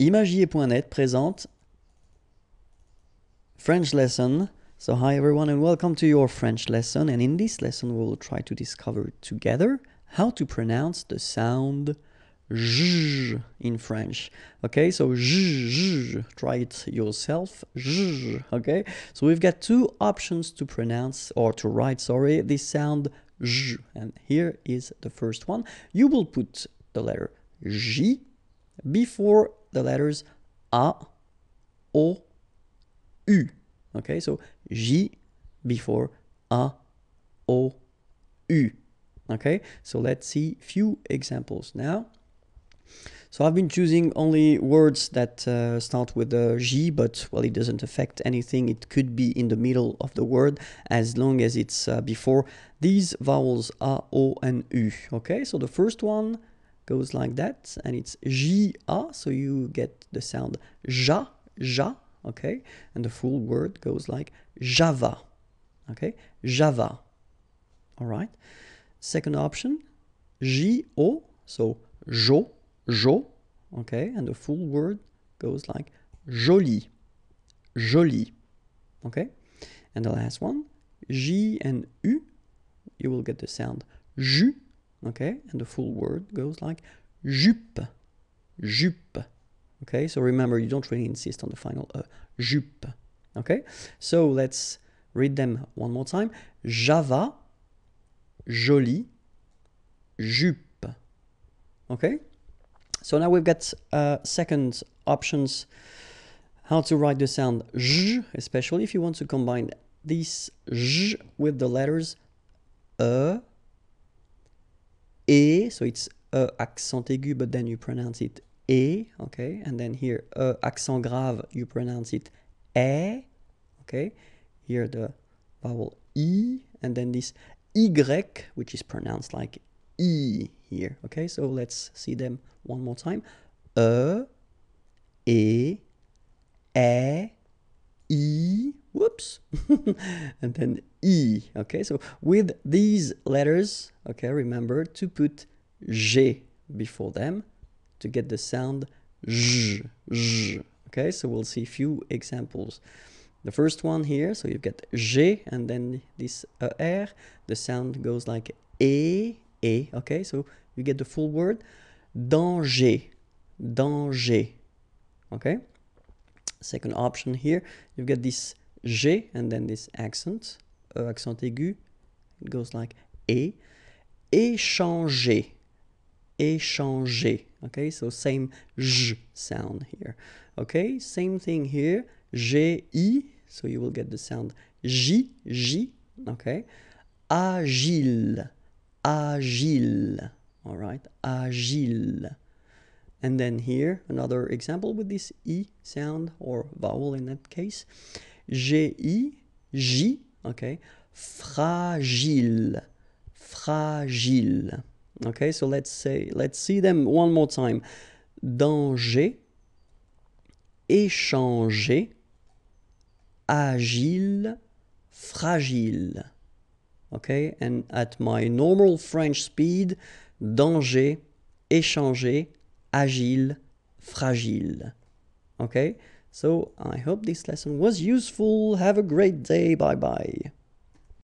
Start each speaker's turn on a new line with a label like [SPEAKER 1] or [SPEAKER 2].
[SPEAKER 1] Imagier.net present French lesson. So hi everyone and welcome to your French lesson and in this lesson we will try to discover together how to pronounce the sound zh in French. Okay, so zh, try it yourself. Zh, okay, so we've got two options to pronounce or to write, sorry, this sound zh. And here is the first one. You will put the letter j before the letters A, O, U. Okay, so J before A, O, U. Okay, so let's see few examples now. So I've been choosing only words that uh, start with a j, but well, it doesn't affect anything. It could be in the middle of the word as long as it's uh, before these vowels A, O, and U. Okay, so the first one goes like that and it's ja so you get the sound ja ja okay and the full word goes like java okay java all right second option jo so jo jo okay and the full word goes like joli joli okay and the last one j and u you will get the sound ju okay? And the full word goes like jupe, jupe, okay? So remember, you don't really insist on the final uh, jupe, okay? So let's read them one more time. Java, jolie, jupe, okay? So now we've got uh, second options, how to write the sound j, especially if you want to combine this j with the letters e, uh, so it's E accent aigu, but then you pronounce it E, okay? And then here, E accent grave, you pronounce it E, okay? Here the vowel E, and then this Y, which is pronounced like E here, okay? So let's see them one more time. E, E, E, E, whoops, and then E, okay? So with these letters, okay, remember to put J before them to get the sound J, J. Okay, so we'll see a few examples. The first one here, so you get G and then this uh, the sound goes like E, E, okay, so you get the full word. Danger, danger, okay? Second option here, you get this G and then this accent, uh, accent aigu, it goes like E. Échanger, échanger. Okay, so same j sound here. Okay, same thing here. J i, so you will get the sound j j. Okay, agile, agile. All right, agile. And then here another example with this e sound or vowel in that case. J i, j. Okay, fragile, fragile. Okay, so let's say let's see them one more time. Danger, échanger, agile, fragile. Okay, and at my normal French speed, danger, échanger, agile, fragile. Okay, so I hope this lesson was useful. Have a great day. Bye bye.